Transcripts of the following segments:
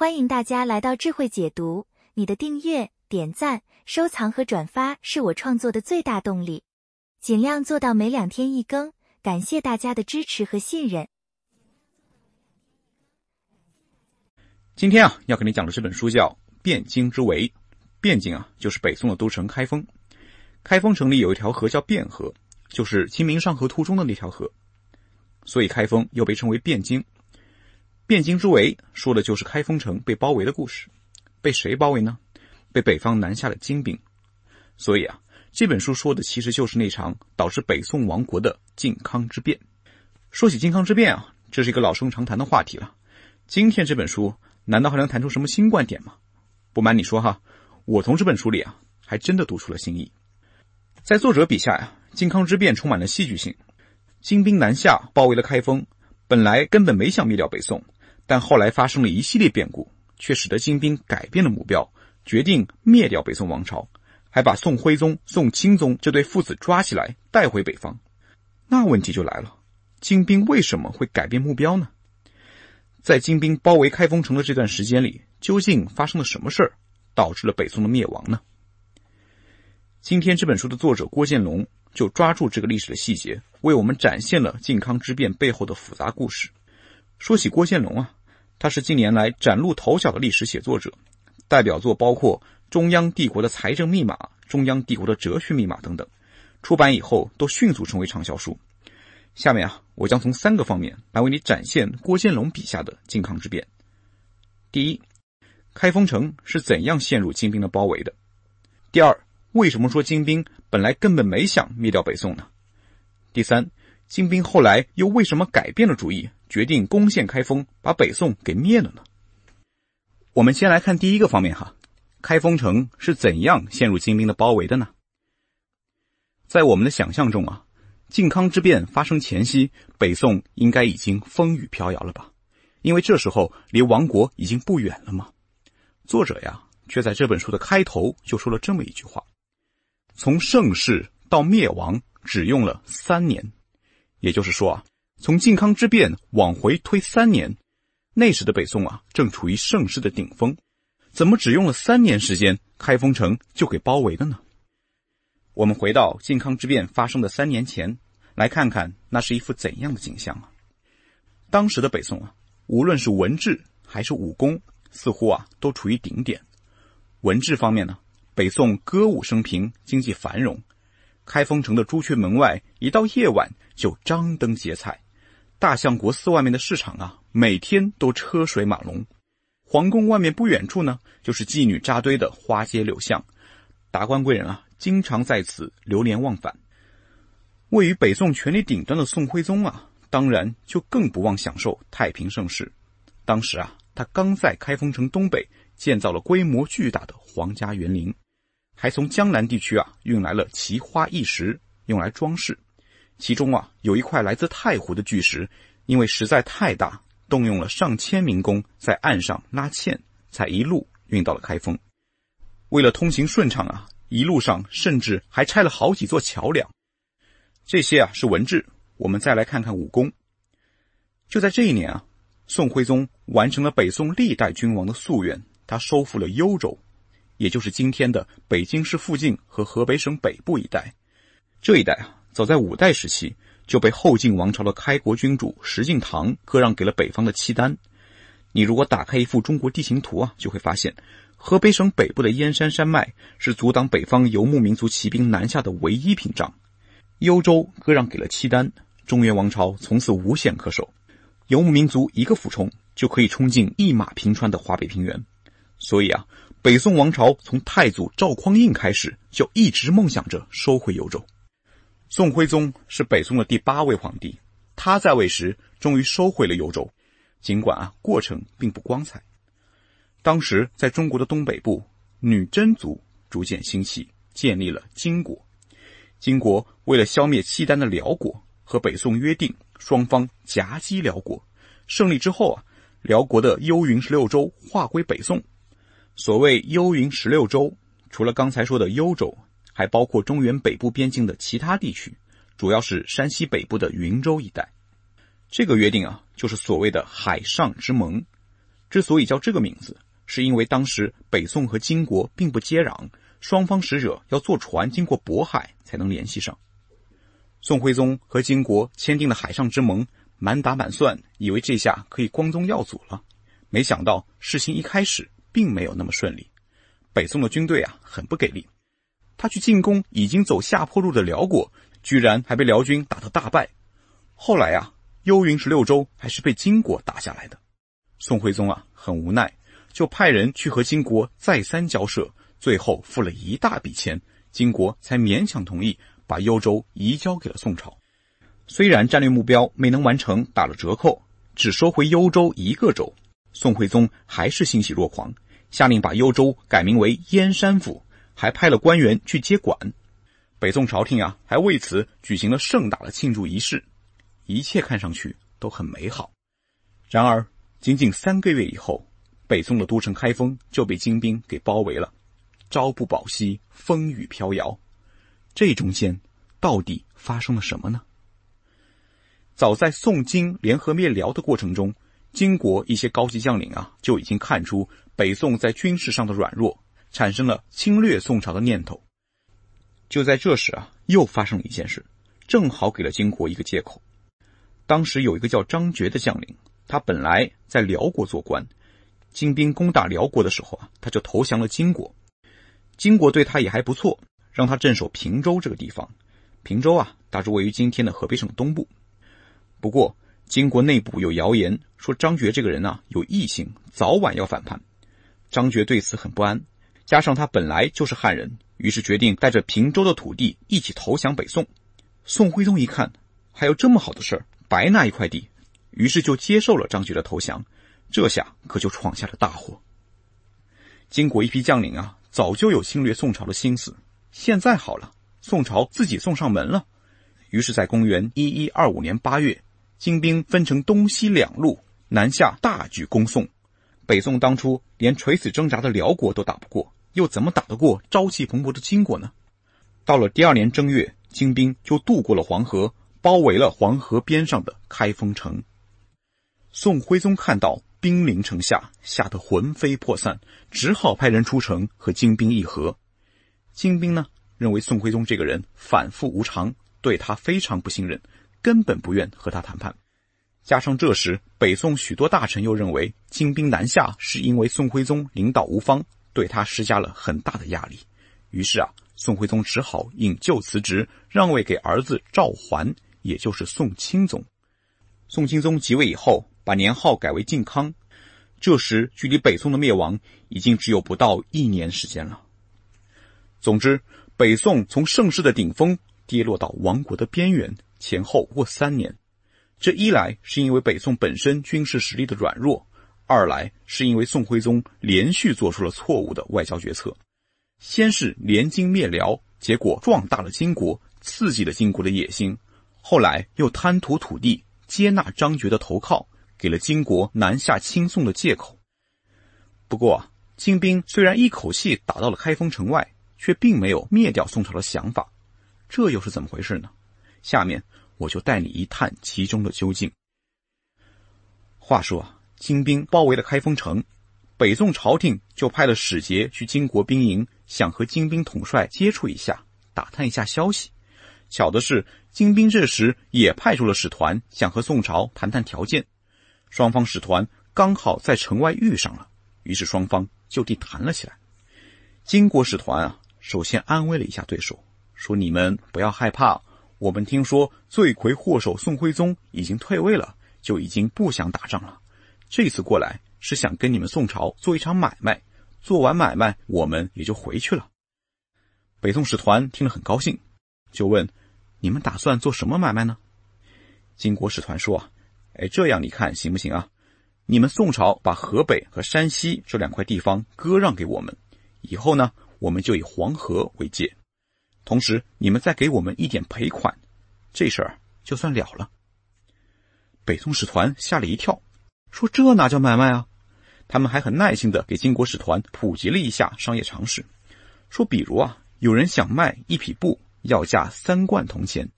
欢迎大家来到智慧解读。你的订阅、点赞、收藏和转发是我创作的最大动力。尽量做到每两天一更，感谢大家的支持和信任。今天啊，要给你讲的这本书叫《汴京之围》。汴京啊，就是北宋的都城开封。开封城里有一条河叫汴河，就是《清明上河图》中的那条河，所以开封又被称为汴京。汴京之围说的就是开封城被包围的故事，被谁包围呢？被北方南下的金兵。所以啊，这本书说的其实就是那场导致北宋亡国的靖康之变。说起靖康之变啊，这是一个老生常谈的话题了。今天这本书难道还能谈出什么新观点吗？不瞒你说哈，我从这本书里啊，还真的读出了新意。在作者笔下呀，靖康之变充满了戏剧性。金兵南下包围了开封，本来根本没想灭掉北宋。但后来发生了一系列变故，却使得金兵改变了目标，决定灭掉北宋王朝，还把宋徽宗、宋钦宗这对父子抓起来带回北方。那问题就来了：金兵为什么会改变目标呢？在金兵包围开封城的这段时间里，究竟发生了什么事儿，导致了北宋的灭亡呢？今天这本书的作者郭建龙就抓住这个历史的细节，为我们展现了靖康之变背后的复杂故事。说起郭建龙啊。他是近年来崭露头角的历史写作者，代表作包括《中央帝国的财政密码》《中央帝国的哲学密码》等等，出版以后都迅速成为畅销书。下面啊，我将从三个方面来为你展现郭建龙笔下的靖康之变：第一，开封城是怎样陷入金兵的包围的；第二，为什么说金兵本来根本没想灭掉北宋呢？第三，金兵后来又为什么改变了主意？决定攻陷开封，把北宋给灭了呢。我们先来看第一个方面哈，开封城是怎样陷入金兵的包围的呢？在我们的想象中啊，靖康之变发生前夕，北宋应该已经风雨飘摇了吧？因为这时候离亡国已经不远了嘛。作者呀，却在这本书的开头就说了这么一句话：从盛世到灭亡，只用了三年。也就是说啊。从靖康之变往回推三年，那时的北宋啊正处于盛世的顶峰，怎么只用了三年时间，开封城就给包围了呢？我们回到靖康之变发生的三年前，来看看那是一幅怎样的景象啊！当时的北宋啊，无论是文治还是武功，似乎啊都处于顶点。文治方面呢，北宋歌舞升平，经济繁荣，开封城的朱雀门外，一到夜晚就张灯结彩。大相国寺外面的市场啊，每天都车水马龙；皇宫外面不远处呢，就是妓女扎堆的花街柳巷，达官贵人啊，经常在此流连忘返。位于北宋权力顶端的宋徽宗啊，当然就更不忘享受太平盛世。当时啊，他刚在开封城东北建造了规模巨大的皇家园林，还从江南地区啊运来了奇花异石，用来装饰。其中啊，有一块来自太湖的巨石，因为实在太大，动用了上千民工在岸上拉纤，才一路运到了开封。为了通行顺畅啊，一路上甚至还拆了好几座桥梁。这些啊是文治，我们再来看看武功。就在这一年啊，宋徽宗完成了北宋历代君王的夙愿，他收复了幽州，也就是今天的北京市附近和河北省北部一带。这一带啊。早在五代时期，就被后晋王朝的开国君主石敬瑭割让给了北方的契丹。你如果打开一幅中国地形图啊，就会发现，河北省北部的燕山山脉是阻挡北方游牧民族骑兵南下的唯一屏障。幽州割让给了契丹，中原王朝从此无险可守，游牧民族一个俯冲就可以冲进一马平川的华北平原。所以啊，北宋王朝从太祖赵匡胤开始，就一直梦想着收回幽州。宋徽宗是北宋的第八位皇帝，他在位时终于收回了幽州，尽管啊，过程并不光彩。当时在中国的东北部，女真族逐渐兴起，建立了金国。金国为了消灭契丹的辽国，和北宋约定，双方夹击辽国。胜利之后啊，辽国的幽云十六州划归北宋。所谓幽云十六州，除了刚才说的幽州。还包括中原北部边境的其他地区，主要是山西北部的云州一带。这个约定啊，就是所谓的“海上之盟”。之所以叫这个名字，是因为当时北宋和金国并不接壤，双方使者要坐船经过渤海才能联系上。宋徽宗和金国签订的“海上之盟”，满打满算，以为这下可以光宗耀祖了，没想到事情一开始并没有那么顺利。北宋的军队啊，很不给力。他去进攻已经走下坡路的辽国，居然还被辽军打得大败。后来啊，幽云十六州还是被金国打下来的。宋徽宗啊，很无奈，就派人去和金国再三交涉，最后付了一大笔钱，金国才勉强同意把幽州移交给了宋朝。虽然战略目标没能完成，打了折扣，只收回幽州一个州，宋徽宗还是欣喜若狂，下令把幽州改名为燕山府。还派了官员去接管，北宋朝廷啊，还为此举行了盛大的庆祝仪式，一切看上去都很美好。然而，仅仅三个月以后，北宋的都城开封就被金兵给包围了，朝不保夕，风雨飘摇。这中间到底发生了什么呢？早在宋金联合灭辽的过程中，金国一些高级将领啊就已经看出北宋在军事上的软弱。产生了侵略宋朝的念头。就在这时啊，又发生了一件事，正好给了金国一个借口。当时有一个叫张觉的将领，他本来在辽国做官，金兵攻打辽国的时候啊，他就投降了金国。金国对他也还不错，让他镇守平州这个地方。平州啊，大致位于今天的河北省东部。不过金国内部有谣言说张觉这个人啊有异心，早晚要反叛。张觉对此很不安。加上他本来就是汉人，于是决定带着平州的土地一起投降北宋。宋徽宗一看，还有这么好的事儿，白拿一块地，于是就接受了张觉的投降。这下可就闯下了大祸。金国一批将领啊，早就有侵略宋朝的心思，现在好了，宋朝自己送上门了。于是，在公元一一二五年八月，金兵分成东西两路，南下大举攻宋。北宋当初连垂死挣扎的辽国都打不过。又怎么打得过朝气蓬勃的金国呢？到了第二年正月，金兵就渡过了黄河，包围了黄河边上的开封城。宋徽宗看到兵临城下，吓得魂飞魄散，只好派人出城和金兵议和。金兵呢，认为宋徽宗这个人反复无常，对他非常不信任，根本不愿和他谈判。加上这时，北宋许多大臣又认为金兵南下是因为宋徽宗领导无方。对他施加了很大的压力，于是啊，宋徽宗只好引咎辞职，让位给儿子赵桓，也就是宋钦宗。宋钦宗即位以后，把年号改为靖康。这时，距离北宋的灭亡已经只有不到一年时间了。总之，北宋从盛世的顶峰跌落到亡国的边缘，前后过三年。这一来，是因为北宋本身军事实力的软弱。二来是因为宋徽宗连续做出了错误的外交决策，先是联金灭辽，结果壮大了金国，刺激了金国的野心；后来又贪图土地，接纳张觉的投靠，给了金国南下侵宋的借口。不过，金兵虽然一口气打到了开封城外，却并没有灭掉宋朝的想法，这又是怎么回事呢？下面我就带你一探其中的究竟。话说啊。金兵包围了开封城，北宋朝廷就派了使节去金国兵营，想和金兵统帅接触一下，打探一下消息。巧的是，金兵这时也派出了使团，想和宋朝谈谈条件。双方使团刚好在城外遇上了，于是双方就地谈了起来。金国使团啊，首先安慰了一下对手，说：“你们不要害怕，我们听说罪魁祸首宋徽宗已经退位了，就已经不想打仗了。”这次过来是想跟你们宋朝做一场买卖，做完买卖我们也就回去了。北宋使团听了很高兴，就问：“你们打算做什么买卖呢？”金国使团说：“哎，这样你看行不行啊？你们宋朝把河北和山西这两块地方割让给我们，以后呢，我们就以黄河为界，同时你们再给我们一点赔款，这事儿就算了了。”北宋使团吓了一跳。说这哪叫买卖啊？他们还很耐心的给金国使团普及了一下商业常识，说比如啊，有人想卖一匹布，要价三贯铜钱，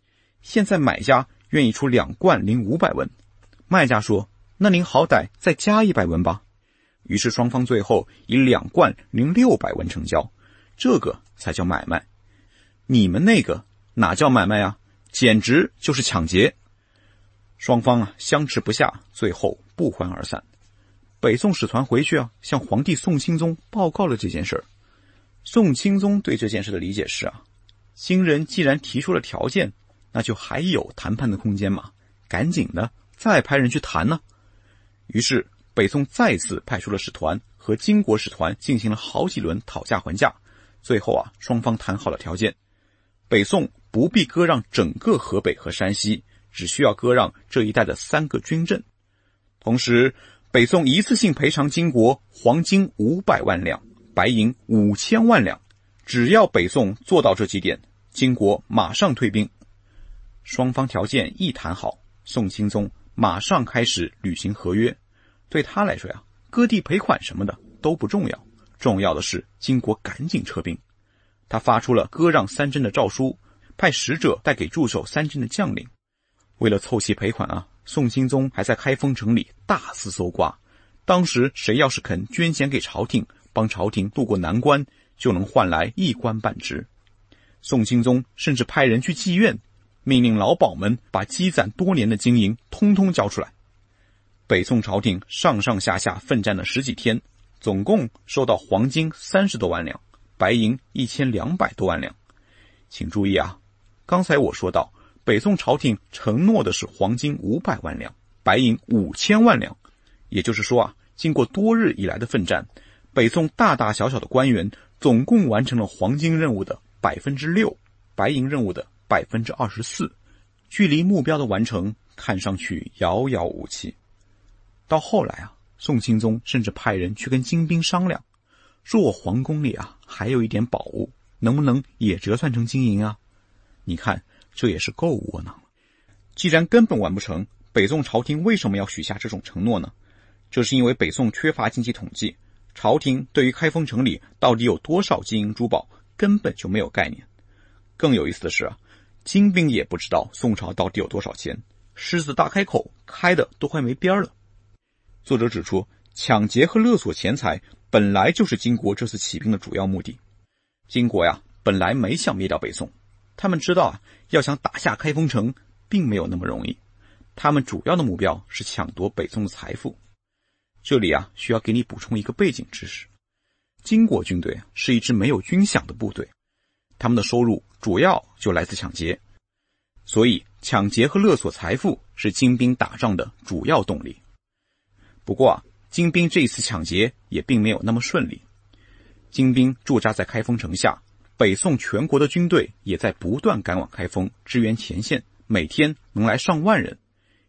现在买家愿意出两贯零五百文，卖家说那您好歹再加一百文吧，于是双方最后以两贯零六百文成交，这个才叫买卖，你们那个哪叫买卖啊？简直就是抢劫！双方啊相持不下，最后。不欢而散。北宋使团回去啊，向皇帝宋钦宗报告了这件事儿。宋钦宗对这件事的理解是啊，新人既然提出了条件，那就还有谈判的空间嘛，赶紧的再派人去谈呢。于是北宋再次派出了使团，和金国使团进行了好几轮讨价还价。最后啊，双方谈好了条件，北宋不必割让整个河北和山西，只需要割让这一带的三个军镇。同时，北宋一次性赔偿金国黄金五百万两，白银五千万两。只要北宋做到这几点，金国马上退兵。双方条件一谈好，宋钦宗马上开始履行合约。对他来说呀，割地赔款什么的都不重要，重要的是金国赶紧撤兵。他发出了割让三镇的诏书，派使者带给驻守三镇的将领。为了凑齐赔款啊。宋钦宗还在开封城里大肆搜刮，当时谁要是肯捐钱给朝廷，帮朝廷渡过难关，就能换来一官半职。宋钦宗甚至派人去妓院，命令老鸨们把积攒多年的金银通通交出来。北宋朝廷上上下下奋战了十几天，总共收到黄金三十多万两，白银一千两百多万两。请注意啊，刚才我说到。北宋朝廷承诺的是黄金五百万两，白银五千万两，也就是说啊，经过多日以来的奋战，北宋大大小小的官员总共完成了黄金任务的百分之六，白银任务的百分之二十四，距离目标的完成看上去遥遥无期。到后来啊，宋钦宗甚至派人去跟金兵商量，说我皇宫里啊还有一点宝物，能不能也折算成金银啊？你看。这也是够窝囊了。既然根本完不成，北宋朝廷为什么要许下这种承诺呢？这是因为北宋缺乏经济统计，朝廷对于开封城里到底有多少金银珠宝根本就没有概念。更有意思的是啊，金兵也不知道宋朝到底有多少钱，狮子大开口开的都快没边儿了。作者指出，抢劫和勒索钱财本来就是金国这次起兵的主要目的。金国呀，本来没想灭掉北宋。他们知道啊，要想打下开封城，并没有那么容易。他们主要的目标是抢夺北宋的财富。这里啊，需要给你补充一个背景知识：金国军队是一支没有军饷的部队，他们的收入主要就来自抢劫。所以，抢劫和勒索财富是金兵打仗的主要动力。不过啊，金兵这一次抢劫也并没有那么顺利。金兵驻扎在开封城下。北宋全国的军队也在不断赶往开封支援前线，每天能来上万人。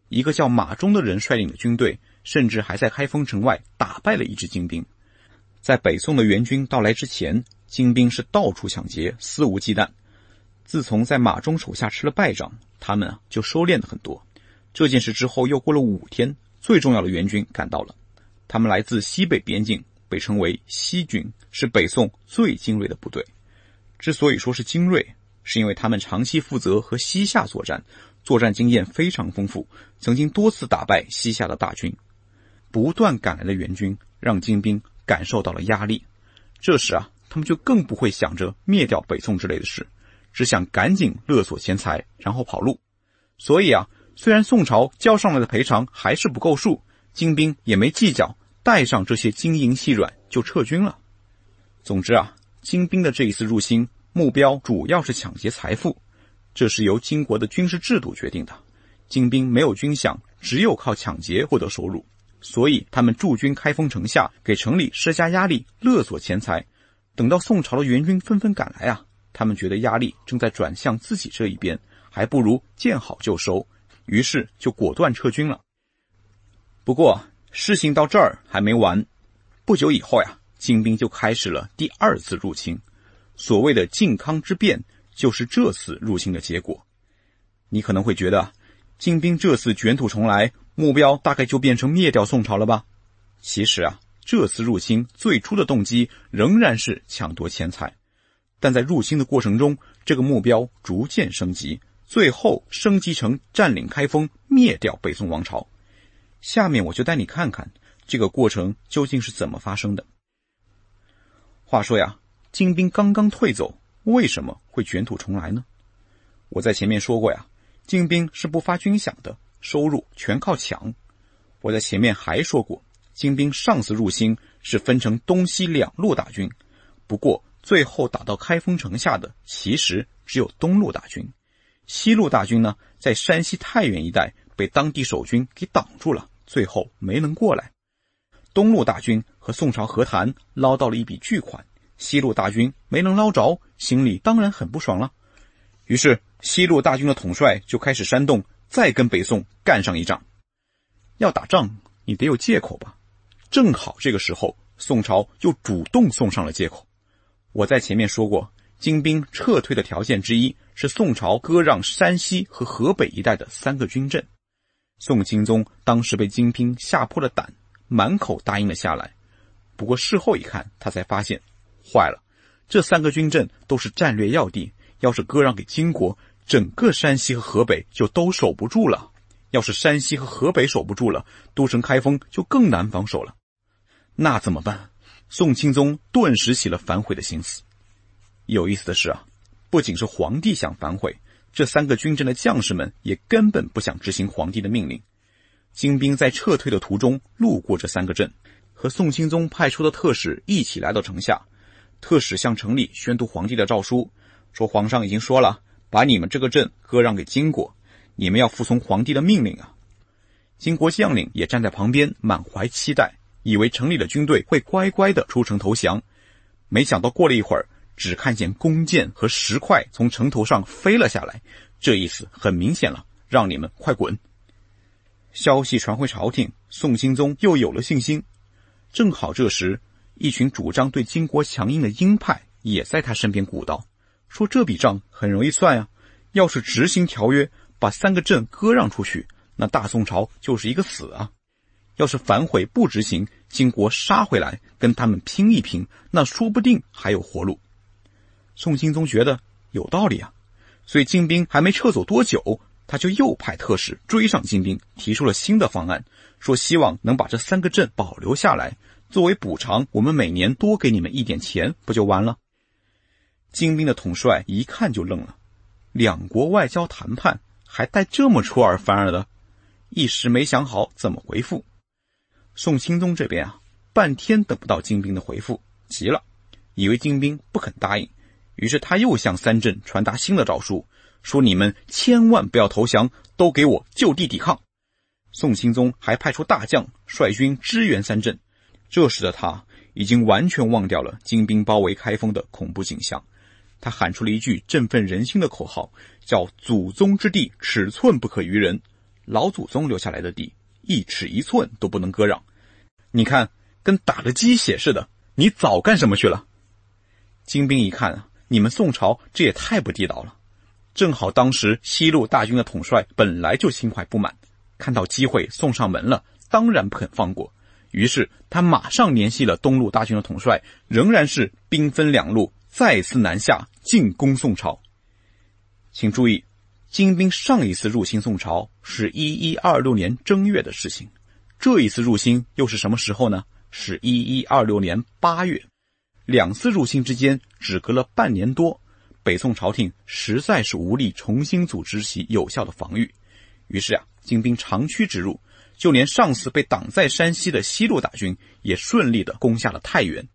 一个叫马忠的人率领的军队，甚至还在开封城外打败了一支精兵。在北宋的援军到来之前，金兵是到处抢劫，肆无忌惮。自从在马忠手下吃了败仗，他们啊就收敛了很多。这件事之后又过了五天，最重要的援军赶到了，他们来自西北边境，被称为西军，是北宋最精锐的部队。之所以说是精锐，是因为他们长期负责和西夏作战，作战经验非常丰富，曾经多次打败西夏的大军。不断赶来的援军让金兵感受到了压力，这时啊，他们就更不会想着灭掉北宋之类的事，只想赶紧勒索钱财，然后跑路。所以啊，虽然宋朝交上来的赔偿还是不够数，金兵也没计较，带上这些金银细软就撤军了。总之啊。金兵的这一次入侵，目标主要是抢劫财富，这是由金国的军事制度决定的。金兵没有军饷，只有靠抢劫获得收入，所以他们驻军开封城下，给城里施加压力，勒索钱财。等到宋朝的援军纷纷赶来啊，他们觉得压力正在转向自己这一边，还不如见好就收，于是就果断撤军了。不过事情到这儿还没完，不久以后呀。金兵就开始了第二次入侵，所谓的靖康之变就是这次入侵的结果。你可能会觉得，金兵这次卷土重来，目标大概就变成灭掉宋朝了吧？其实啊，这次入侵最初的动机仍然是抢夺钱财，但在入侵的过程中，这个目标逐渐升级，最后升级成占领开封、灭掉北宋王朝。下面我就带你看看这个过程究竟是怎么发生的。话说呀，金兵刚刚退走，为什么会卷土重来呢？我在前面说过呀，金兵是不发军饷的，收入全靠抢。我在前面还说过，金兵上次入侵是分成东西两路大军，不过最后打到开封城下的其实只有东路大军，西路大军呢在山西太原一带被当地守军给挡住了，最后没能过来。东路大军和宋朝和谈捞到了一笔巨款，西路大军没能捞着，心里当然很不爽了。于是西路大军的统帅就开始煽动，再跟北宋干上一仗。要打仗，你得有借口吧？正好这个时候，宋朝又主动送上了借口。我在前面说过，金兵撤退的条件之一是宋朝割让山西和河北一带的三个军镇。宋钦宗当时被金兵吓破了胆。满口答应了下来，不过事后一看，他才发现，坏了，这三个军镇都是战略要地，要是割让给金国，整个山西和河北就都守不住了。要是山西和河北守不住了，都城开封就更难防守了。那怎么办？宋钦宗顿时起了反悔的心思。有意思的是啊，不仅是皇帝想反悔，这三个军镇的将士们也根本不想执行皇帝的命令。金兵在撤退的途中路过这三个镇，和宋钦宗派出的特使一起来到城下。特使向城里宣读皇帝的诏书，说皇上已经说了，把你们这个镇割让给金国，你们要服从皇帝的命令啊。金国将领也站在旁边，满怀期待，以为城里的军队会乖乖地出城投降。没想到过了一会儿，只看见弓箭和石块从城头上飞了下来，这意思很明显了，让你们快滚！消息传回朝廷，宋钦宗又有了信心。正好这时，一群主张对金国强硬的鹰派也在他身边鼓捣，说这笔账很容易算呀。要是执行条约，把三个镇割让出去，那大宋朝就是一个死啊。要是反悔不执行，金国杀回来跟他们拼一拼，那说不定还有活路。宋钦宗觉得有道理啊，所以金兵还没撤走多久。他就又派特使追上金兵，提出了新的方案，说希望能把这三个镇保留下来，作为补偿，我们每年多给你们一点钱，不就完了？金兵的统帅一看就愣了，两国外交谈判还带这么出尔反尔的，一时没想好怎么回复。宋钦宗这边啊，半天等不到金兵的回复，急了，以为金兵不肯答应，于是他又向三镇传达新的诏书。说：“你们千万不要投降，都给我就地抵抗。”宋钦宗还派出大将率军支援三镇。这时的他已经完全忘掉了金兵包围开封的恐怖景象，他喊出了一句振奋人心的口号：“叫祖宗之地，尺寸不可逾人。老祖宗留下来的地，一尺一寸都不能割让。”你看，跟打了鸡血似的。你早干什么去了？金兵一看啊，你们宋朝这也太不地道了。正好当时西路大军的统帅本来就心怀不满，看到机会送上门了，当然不肯放过。于是他马上联系了东路大军的统帅，仍然是兵分两路，再次南下进攻宋朝。请注意，金兵上一次入侵宋朝是一一二六年正月的事情，这一次入侵又是什么时候呢？是一一二六年八月，两次入侵之间只隔了半年多。北宋朝廷实在是无力重新组织起有效的防御，于是啊，金兵长驱直入，就连上次被挡在山西的西路大军也顺利的攻下了太原。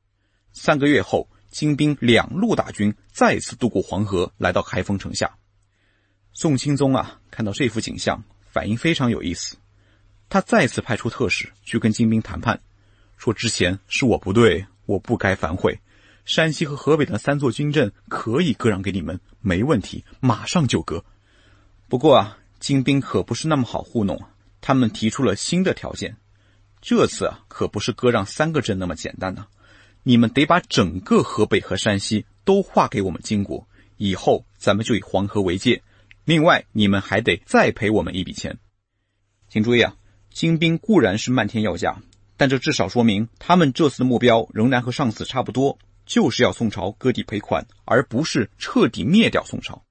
三个月后，金兵两路大军再次渡过黄河，来到开封城下。宋钦宗啊，看到这幅景象，反应非常有意思，他再次派出特使去跟金兵谈判，说之前是我不对，我不该反悔。山西和河北的三座军镇可以割让给你们，没问题，马上就割。不过啊，金兵可不是那么好糊弄。他们提出了新的条件，这次啊可不是割让三个镇那么简单呢。你们得把整个河北和山西都划给我们金国，以后咱们就以黄河为界。另外，你们还得再赔我们一笔钱。请注意啊，金兵固然是漫天要价，但这至少说明他们这次的目标仍然和上次差不多。就是要宋朝割地赔款，而不是彻底灭掉宋朝。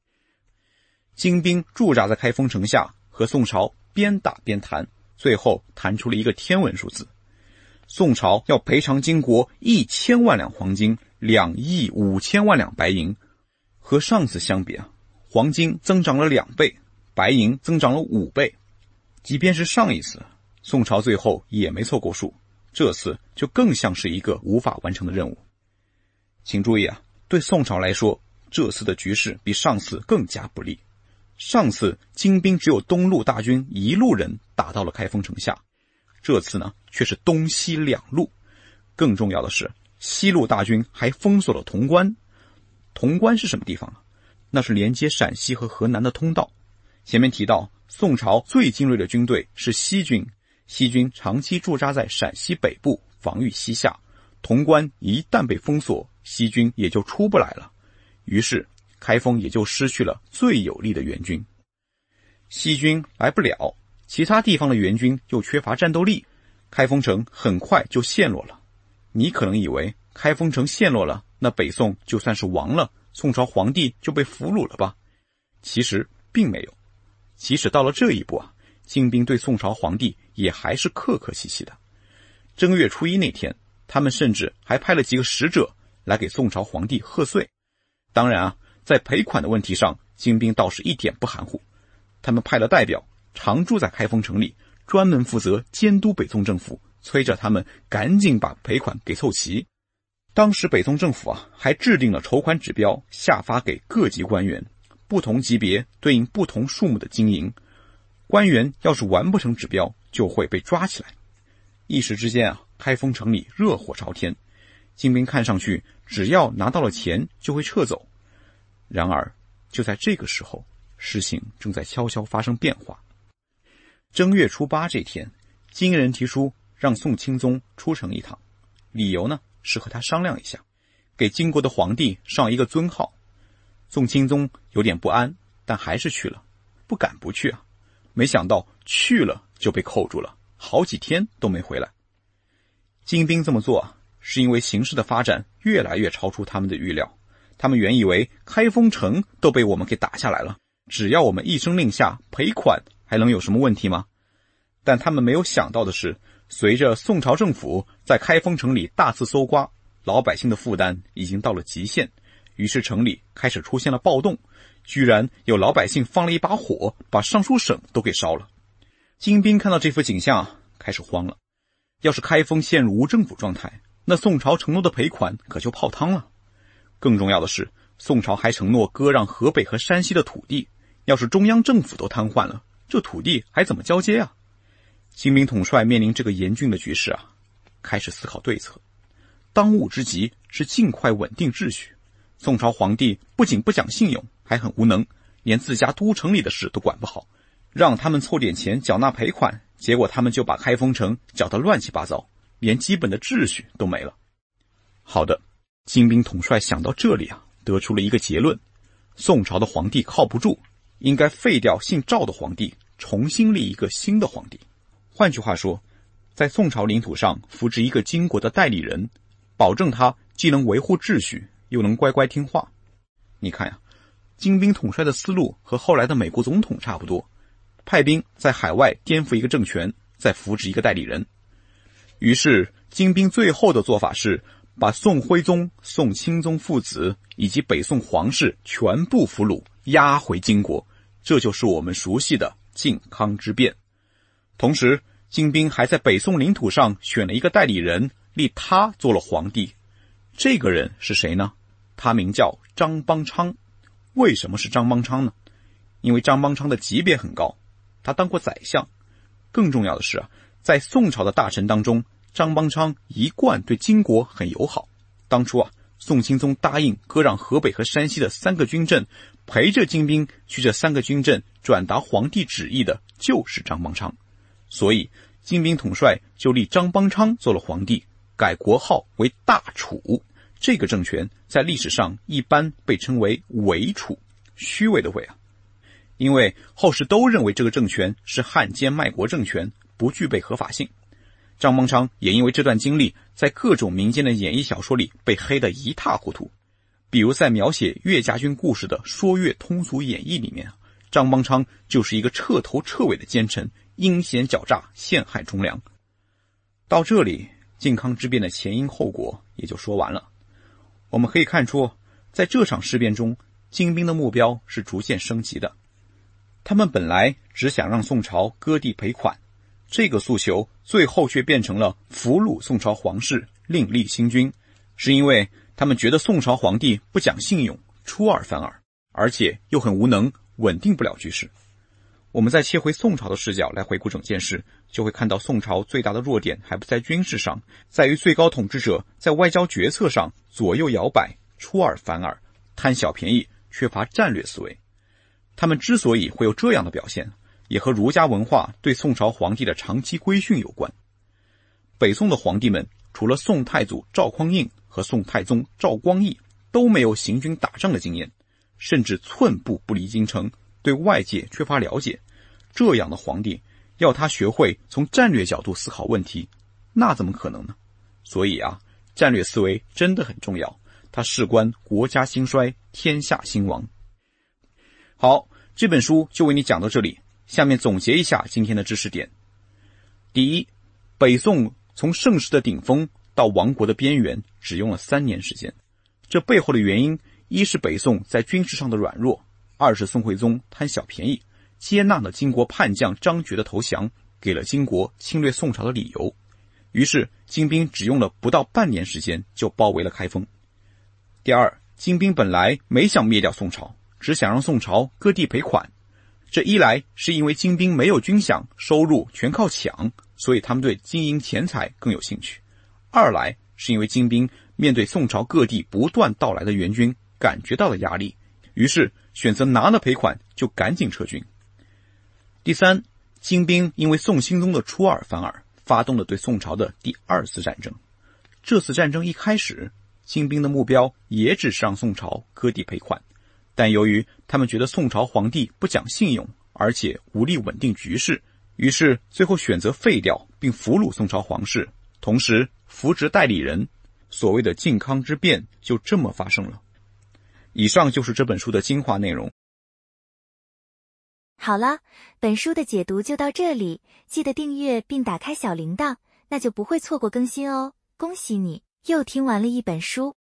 金兵驻扎在开封城下，和宋朝边打边谈，最后谈出了一个天文数字：宋朝要赔偿金国一千万两黄金，两亿五千万两白银。和上次相比啊，黄金增长了两倍，白银增长了五倍。即便是上一次，宋朝最后也没凑够数，这次就更像是一个无法完成的任务。请注意啊！对宋朝来说，这次的局势比上次更加不利。上次金兵只有东路大军一路人打到了开封城下，这次呢却是东西两路。更重要的是，西路大军还封锁了潼关。潼关是什么地方啊？那是连接陕西和河南的通道。前面提到，宋朝最精锐的军队是西军，西军长期驻扎在陕西北部，防御西夏。潼关一旦被封锁，西军也就出不来了，于是开封也就失去了最有力的援军。西军来不了，其他地方的援军又缺乏战斗力，开封城很快就陷落了。你可能以为开封城陷落了，那北宋就算是亡了，宋朝皇帝就被俘虏了吧？其实并没有，即使到了这一步啊，金兵对宋朝皇帝也还是客客气气的。正月初一那天。他们甚至还派了几个使者来给宋朝皇帝贺岁。当然啊，在赔款的问题上，金兵倒是一点不含糊。他们派了代表常住在开封城里，专门负责监督北宋政府，催着他们赶紧把赔款给凑齐。当时北宋政府啊，还制定了筹款指标，下发给各级官员，不同级别对应不同数目的金银。官员要是完不成指标，就会被抓起来。一时之间啊。开封城里热火朝天，金兵看上去只要拿到了钱就会撤走。然而，就在这个时候，事情正在悄悄发生变化。正月初八这天，金人提出让宋钦宗出城一趟，理由呢是和他商量一下，给金国的皇帝上一个尊号。宋钦宗有点不安，但还是去了，不敢不去啊。没想到去了就被扣住了，好几天都没回来。金兵这么做，是因为形势的发展越来越超出他们的预料。他们原以为开封城都被我们给打下来了，只要我们一声令下，赔款还能有什么问题吗？但他们没有想到的是，随着宋朝政府在开封城里大肆搜刮，老百姓的负担已经到了极限，于是城里开始出现了暴动，居然有老百姓放了一把火，把尚书省都给烧了。金兵看到这幅景象，开始慌了。要是开封陷入无政府状态，那宋朝承诺的赔款可就泡汤了。更重要的是，宋朝还承诺割让河北和山西的土地。要是中央政府都瘫痪了，这土地还怎么交接啊？新兵统帅面临这个严峻的局势啊，开始思考对策。当务之急是尽快稳定秩序。宋朝皇帝不仅不讲信用，还很无能，连自家都城里的事都管不好，让他们凑点钱缴纳赔款。结果他们就把开封城搅得乱七八糟，连基本的秩序都没了。好的，金兵统帅想到这里啊，得出了一个结论：宋朝的皇帝靠不住，应该废掉姓赵的皇帝，重新立一个新的皇帝。换句话说，在宋朝领土上扶植一个金国的代理人，保证他既能维护秩序，又能乖乖听话。你看呀，金兵统帅的思路和后来的美国总统差不多。派兵在海外颠覆一个政权，再扶植一个代理人。于是金兵最后的做法是把宋徽宗、宋钦宗父子以及北宋皇室全部俘虏押回金国，这就是我们熟悉的靖康之变。同时，金兵还在北宋领土上选了一个代理人，立他做了皇帝。这个人是谁呢？他名叫张邦昌。为什么是张邦昌呢？因为张邦昌的级别很高。他当过宰相，更重要的是啊，在宋朝的大臣当中，张邦昌一贯对金国很友好。当初啊，宋钦宗答应割让河北和山西的三个军镇，陪着金兵去这三个军镇转达皇帝旨意的就是张邦昌，所以金兵统帅就立张邦昌做了皇帝，改国号为大楚。这个政权在历史上一般被称为伪楚，虚伪的伪啊。因为后世都认为这个政权是汉奸卖国政权，不具备合法性。张邦昌也因为这段经历，在各种民间的演义小说里被黑得一塌糊涂。比如在描写岳家军故事的《说岳通俗演义》里面，张邦昌就是一个彻头彻尾的奸臣，阴险狡诈，陷害忠良。到这里，靖康之变的前因后果也就说完了。我们可以看出，在这场事变中，金兵的目标是逐渐升级的。他们本来只想让宋朝割地赔款，这个诉求最后却变成了俘虏宋朝皇室，另立新君，是因为他们觉得宋朝皇帝不讲信用，出尔反尔，而且又很无能，稳定不了局势。我们再切回宋朝的视角来回顾整件事，就会看到宋朝最大的弱点还不在军事上，在于最高统治者在外交决策上左右摇摆，出尔反尔，贪小便宜，缺乏战略思维。他们之所以会有这样的表现，也和儒家文化对宋朝皇帝的长期规训有关。北宋的皇帝们，除了宋太祖赵匡胤和宋太宗赵光义，都没有行军打仗的经验，甚至寸步不离京城，对外界缺乏了解。这样的皇帝，要他学会从战略角度思考问题，那怎么可能呢？所以啊，战略思维真的很重要，它事关国家兴衰、天下兴亡。好，这本书就为你讲到这里。下面总结一下今天的知识点：第一，北宋从盛世的顶峰到亡国的边缘，只用了三年时间。这背后的原因，一是北宋在军事上的软弱，二是宋徽宗贪小便宜，接纳了金国叛将张觉的投降，给了金国侵略宋朝的理由。于是，金兵只用了不到半年时间就包围了开封。第二，金兵本来没想灭掉宋朝。只想让宋朝割地赔款，这一来是因为金兵没有军饷，收入全靠抢，所以他们对经营钱财更有兴趣；二来是因为金兵面对宋朝各地不断到来的援军，感觉到了压力，于是选择拿了赔款就赶紧撤军。第三，金兵因为宋钦宗的出尔反尔，发动了对宋朝的第二次战争。这次战争一开始，金兵的目标也只是让宋朝割地赔款。但由于他们觉得宋朝皇帝不讲信用，而且无力稳定局势，于是最后选择废掉并俘虏宋朝皇室，同时扶植代理人。所谓的靖康之变就这么发生了。以上就是这本书的精华内容。好了，本书的解读就到这里，记得订阅并打开小铃铛，那就不会错过更新哦。恭喜你又听完了一本书。